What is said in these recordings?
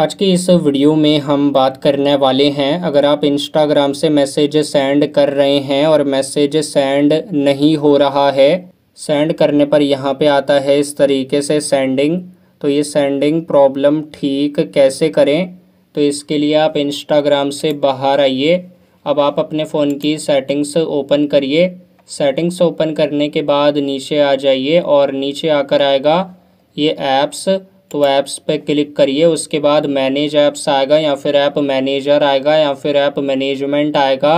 आज की इस वीडियो में हम बात करने वाले हैं अगर आप इंस्टाग्राम से मैसेज सेंड कर रहे हैं और मैसेज सेंड नहीं हो रहा है सेंड करने पर यहाँ पे आता है इस तरीके से सेंडिंग तो ये सेंडिंग प्रॉब्लम ठीक कैसे करें तो इसके लिए आप इंस्टाग्राम से बाहर आइए अब आप अपने फ़ोन की सेटिंग्स ओपन करिए सेटिंग्स ओपन करने के बाद नीचे आ जाइए और नीचे आकर आएगा ये ऐप्स तो ऐप्स पे क्लिक करिए उसके बाद मैनेज ऐप्स आएगा या फिर ऐप मैनेजर आएगा या फिर ऐप मैनेजमेंट आएगा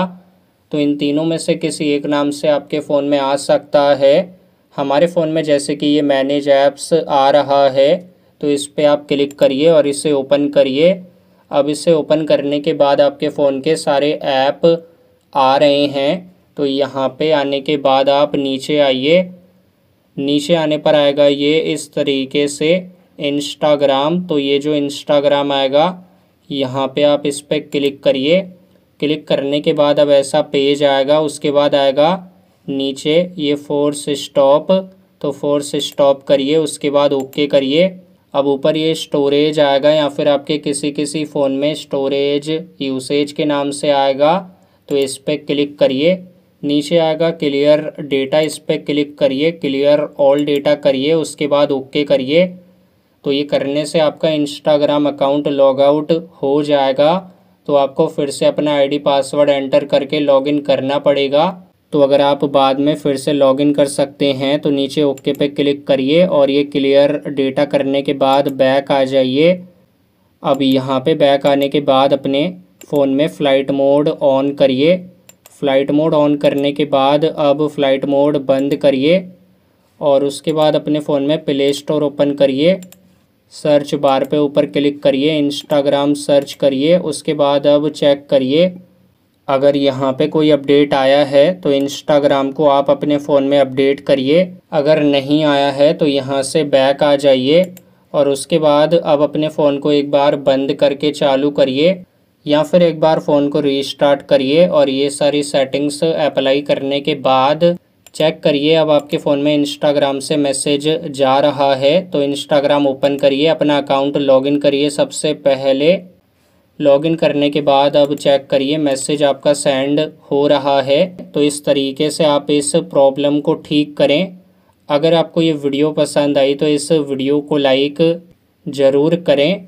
तो इन तीनों में से किसी एक नाम से आपके फ़ोन में आ सकता है हमारे फ़ोन में जैसे कि ये मैनेज ऐप्स आ रहा है तो इस पर आप क्लिक करिए और इसे ओपन करिए अब इसे ओपन करने के बाद आपके फ़ोन के सारे ऐप आ रहे हैं तो यहाँ पे आने के बाद आप नीचे आइए नीचे आने पर आएगा ये इस तरीके से इंस्टाग्राम तो ये जो इंस्टाग्राम आएगा यहाँ पे आप इस पर क्लिक करिए क्लिक करने के बाद अब ऐसा पेज आएगा उसके बाद आएगा नीचे ये फोर्स स्टॉप तो फोर्स स्टॉप करिए उसके बाद ओके करिए अब ऊपर ये स्टोरेज आएगा या फिर आपके किसी किसी फ़ोन में स्टोरेज यूसेज के नाम से आएगा तो इस पर क्लिक करिए नीचे आएगा क्लियर डेटा इस पर क्लिक करिए क्लियर ऑल डेटा करिए उसके बाद ओके करिए तो ये करने से आपका इंस्टाग्राम अकाउंट लॉग आउट हो जाएगा तो आपको फिर से अपना आईडी पासवर्ड एंटर करके लॉगिन करना पड़ेगा तो अगर आप बाद में फिर से लॉगिन कर सकते हैं तो नीचे ओके पे क्लिक करिए और ये क्लियर डेटा करने के बाद बैक आ जाइए अब यहाँ पे बैक आने के बाद अपने फ़ोन में फ़्लाइट मोड ऑन करिए फ़्लाइट मोड ऑन करने के बाद अब फ़्लाइट मोड बंद करिए और उसके बाद अपने फ़ोन में प्ले स्टोर ओपन करिए सर्च बार पे ऊपर क्लिक करिए इंस्टाग्राम सर्च करिए उसके बाद अब चेक करिए अगर यहाँ पे कोई अपडेट आया है तो इंस्टाग्राम को आप अपने फ़ोन में अपडेट करिए अगर नहीं आया है तो यहाँ से बैक आ जाइए और उसके बाद अब अपने फ़ोन को एक बार बंद करके चालू करिए या फिर एक बार फ़ोन को रीस्टार्ट करिए और ये सारी सेटिंग्स अप्लाई करने के बाद चेक करिए अब आपके फ़ोन में इंस्टाग्राम से मैसेज जा रहा है तो इंस्टाग्राम ओपन करिए अपना अकाउंट लॉगिन करिए सबसे पहले लॉगिन करने के बाद अब चेक करिए मैसेज आपका सेंड हो रहा है तो इस तरीके से आप इस प्रॉब्लम को ठीक करें अगर आपको ये वीडियो पसंद आई तो इस वीडियो को लाइक ज़रूर करें